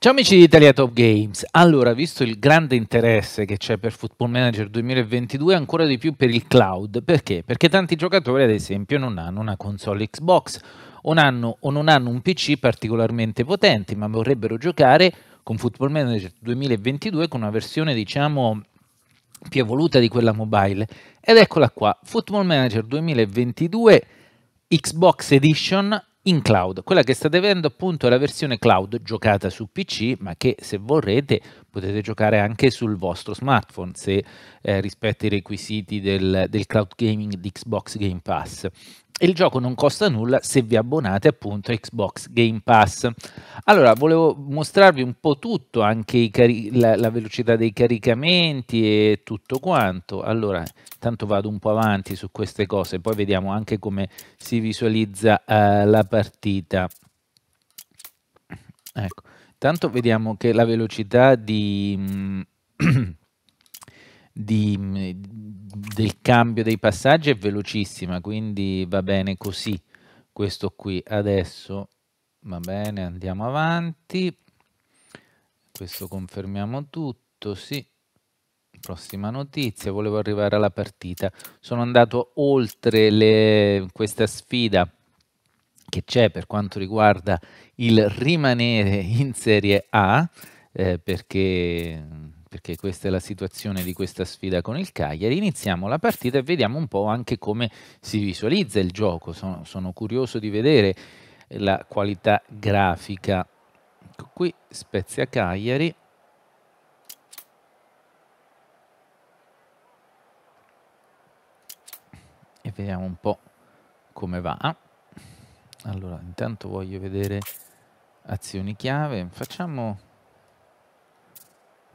Ciao amici di Italia Top Games, allora visto il grande interesse che c'è per Football Manager 2022 ancora di più per il cloud, perché? Perché tanti giocatori ad esempio non hanno una console Xbox o, hanno, o non hanno un PC particolarmente potente ma vorrebbero giocare con Football Manager 2022 con una versione diciamo più evoluta di quella mobile ed eccola qua, Football Manager 2022 Xbox Edition in cloud. Quella che state vedendo appunto è la versione cloud giocata su PC, ma che se vorrete potete giocare anche sul vostro smartphone se eh, rispetta i requisiti del, del cloud gaming di Xbox Game Pass il gioco non costa nulla se vi abbonate appunto a Xbox Game Pass. Allora, volevo mostrarvi un po' tutto, anche i la, la, velocità dei caricamenti e tutto quanto. Allora, tanto vado un po' avanti su queste cose, poi vediamo anche come si visualizza eh, la partita. Ecco, tanto vediamo che la velocità di... Mm, di mm, del cambio dei passaggi è velocissima, quindi va bene così questo qui. Adesso va bene, andiamo avanti. Questo confermiamo tutto, sì. Prossima notizia, volevo arrivare alla partita. Sono andato oltre le, questa sfida che c'è per quanto riguarda il rimanere in Serie A, eh, perché perché questa è la situazione di questa sfida con il Cagliari. Iniziamo la partita e vediamo un po' anche come si visualizza il gioco. Sono, sono curioso di vedere la qualità grafica. Ecco Qui Spezia Cagliari. E vediamo un po' come va. Allora, intanto voglio vedere azioni chiave. Facciamo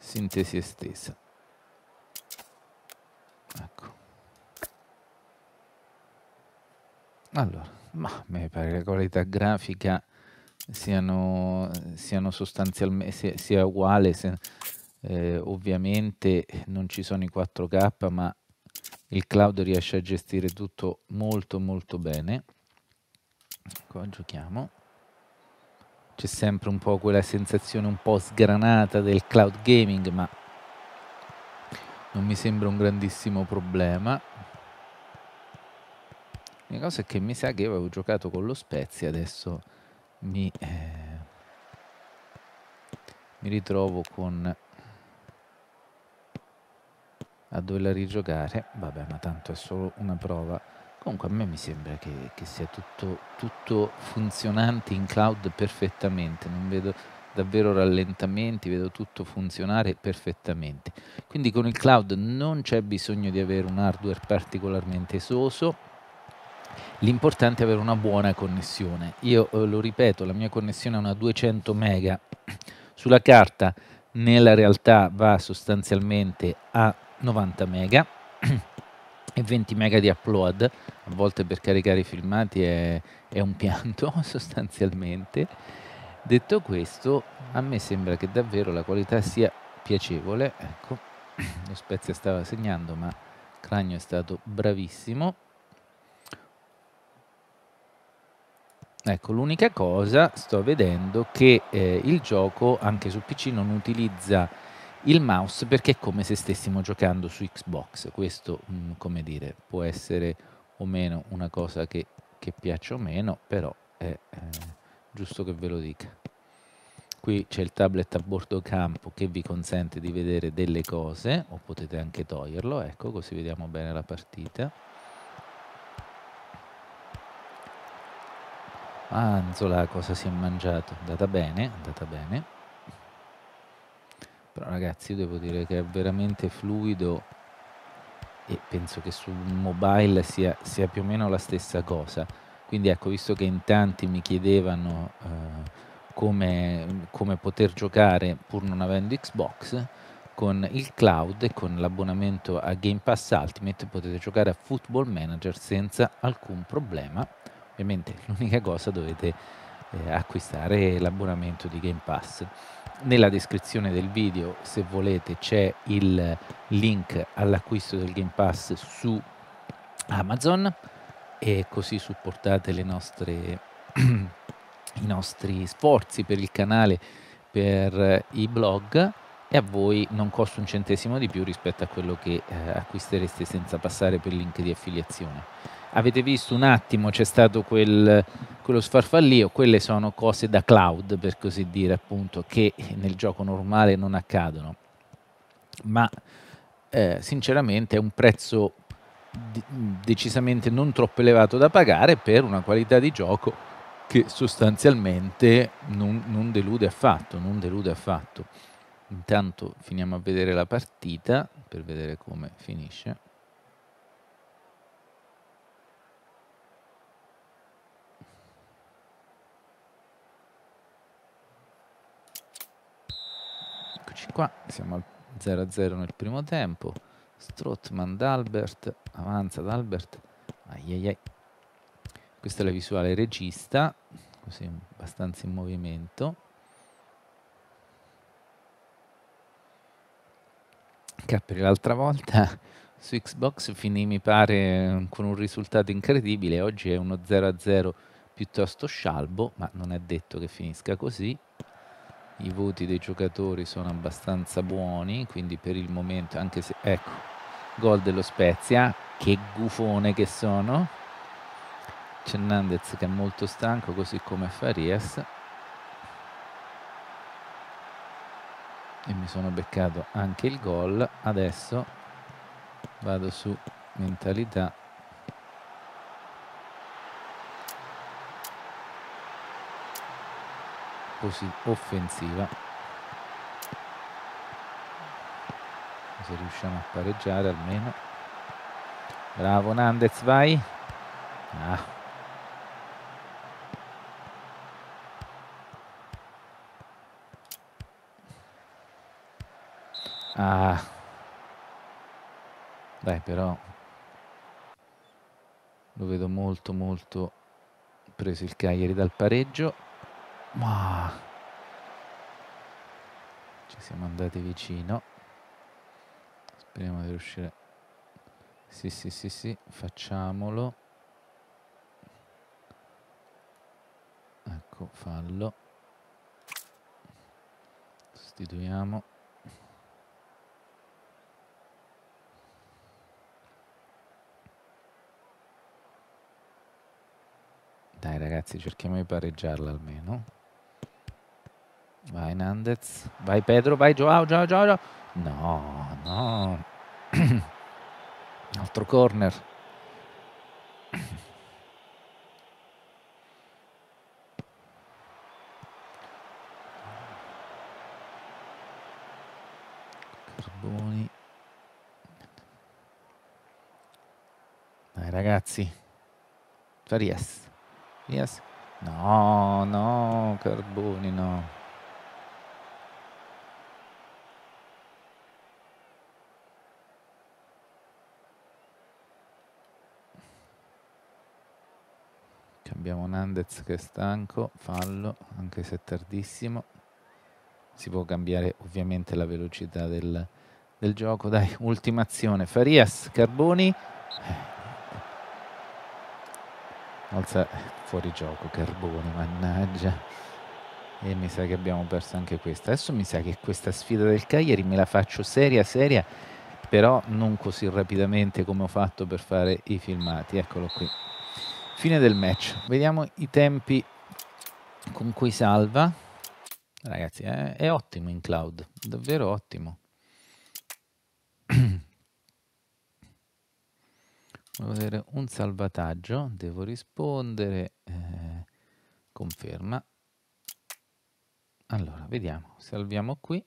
sintesi estesa. Ecco. Allora, ma mi pare che la qualità grafica siano, siano sostanzialmente sia, sia uguale, se, eh, ovviamente non ci sono i 4K, ma il cloud riesce a gestire tutto molto molto bene. Qua giochiamo c'è sempre un po' quella sensazione un po' sgranata del cloud gaming, ma non mi sembra un grandissimo problema. La cosa è che mi sa che io avevo giocato con lo Spezia, adesso mi, eh, mi ritrovo con a doverla rigiocare. Vabbè, ma tanto è solo una prova. Comunque a me mi sembra che, che sia tutto, tutto, funzionante in cloud perfettamente, non vedo davvero rallentamenti, vedo tutto funzionare perfettamente. Quindi con il cloud non c'è bisogno di avere un hardware particolarmente esoso, l'importante è avere una buona connessione. Io eh, lo ripeto, la mia connessione è una 200 mega sulla carta, nella realtà va sostanzialmente a 90 mega. e 20 mega di upload, a volte per caricare i filmati è, è un pianto sostanzialmente. Detto questo, a me sembra che davvero la qualità sia piacevole, ecco, lo Spezia stava segnando ma Cragno è stato bravissimo. Ecco, l'unica cosa sto vedendo che eh, il gioco anche su PC non utilizza il mouse perché è come se stessimo giocando su Xbox. Questo, mh, mm, come dire, può essere o meno una cosa che, che piaccia o meno, però è eh, giusto che ve lo dica. Qui c'è il tablet a bordo campo che vi consente di vedere delle cose, o potete anche toglierlo, ecco, così vediamo bene la partita. Anzola cosa si è mangiato? Andata bene, andata bene. Però ragazzi, io devo dire che è veramente fluido e penso che sul mobile sia, sia più o meno la stessa cosa. Quindi ecco, visto che in tanti mi chiedevano eh, come, come poter giocare pur non avendo Xbox, con il cloud e con l'abbonamento a Game Pass Ultimate potete giocare a Football Manager senza alcun problema. Ovviamente l'unica cosa dovete eh, acquistare l'abbonamento di Game Pass. Nella descrizione del video, se volete, c'è il link all'acquisto del Game Pass su Amazon e così supportate le nostre i nostri sforzi per il canale, per i blog e a voi non costa un centesimo di più rispetto a quello che eh, acquistereste senza passare per il link di affiliazione avete visto un attimo c'è stato quel, quello sfarfallio, quelle sono cose da cloud per così dire appunto che nel gioco normale non accadono, ma eh, sinceramente è un prezzo decisamente non troppo elevato da pagare per una qualità di gioco che sostanzialmente non, non delude affatto, non delude affatto. Intanto finiamo a vedere la partita per vedere come finisce. Eccoci qua, siamo al 0-0 nel primo tempo. Strottman d'Albert, avanza d'Albert. Questa è la visuale regista, così abbastanza in movimento. Che per l'altra volta su Xbox finì mi pare con un risultato incredibile, oggi è uno 0-0 piuttosto scialbo, ma non è detto che finisca così i voti dei giocatori sono abbastanza buoni, quindi per il momento, anche se, ecco, gol dello Spezia, che gufone che sono. C'è Nandez che è molto stanco, così come Farias. E mi sono beccato anche il gol. Adesso vado su mentalità così offensiva se riusciamo a pareggiare almeno bravo Nandez vai ah. Ah. Dai però lo vedo molto molto preso il Cagliari dal pareggio ma ci siamo andati vicino. Speriamo di riuscire. Sì, sì, sì, sì, facciamolo. Ecco, fallo. Sostituiamo. Dai ragazzi, cerchiamo di pareggiarla almeno. Vai Nandez, vai Pedro, vai Joao, Joao, Joao. Joao. No, no. Altro corner. Carboni. Dai ragazzi. Farias. Yes. No, no, Carboni no. abbiamo Nandez che è stanco, fallo, anche se è tardissimo. Si può cambiare ovviamente la velocità del, del gioco. Dai, ultima azione. Farias, Carboni. Alza fuori gioco Carboni, mannaggia. E mi sa che abbiamo perso anche questa. Adesso mi sa che questa sfida del Cagliari me la faccio seria, seria, però non così rapidamente come ho fatto per fare i filmati. Eccolo qui. Fine del match. Vediamo i tempi con cui salva. Ragazzi, è, eh, è ottimo in cloud, davvero ottimo. Volevo avere un salvataggio, devo rispondere, eh, conferma. Allora, vediamo, salviamo qui.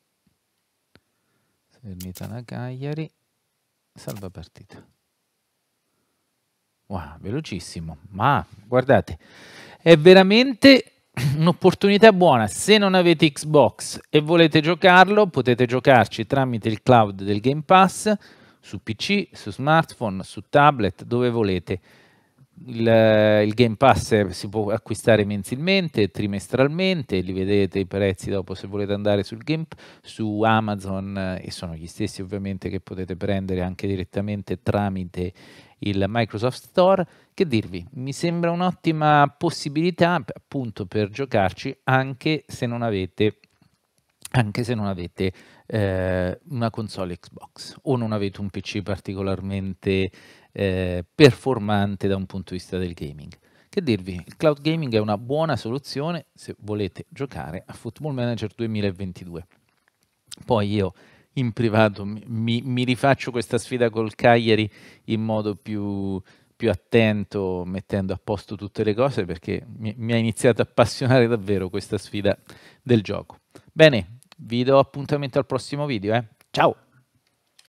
Salernitana Cagliari, salva partita. Wow, velocissimo. Ma guardate, è veramente un'opportunità buona. Se non avete Xbox e volete giocarlo, potete giocarci tramite il cloud del Game Pass su PC, su smartphone, su tablet, dove volete. Il, eh, il Game Pass si può acquistare mensilmente, trimestralmente, li vedete i prezzi dopo se volete andare sul Game, su Amazon eh, e sono gli stessi ovviamente che potete prendere anche direttamente tramite il Microsoft Store. Che dirvi? Mi sembra un'ottima possibilità appunto per giocarci anche se non avete anche se non avete eh, una console Xbox o non avete un PC particolarmente eh, performante da un punto di vista del gaming. Che dirvi? Il cloud gaming è una buona soluzione se volete giocare a Football Manager 2022. Poi io in privato mi, mi rifaccio questa sfida col Cagliari in modo più, più, attento, mettendo a posto tutte le cose, perché mi, mi ha iniziato a appassionare davvero questa sfida del gioco. Bene, vi do appuntamento al prossimo video. Eh. Ciao!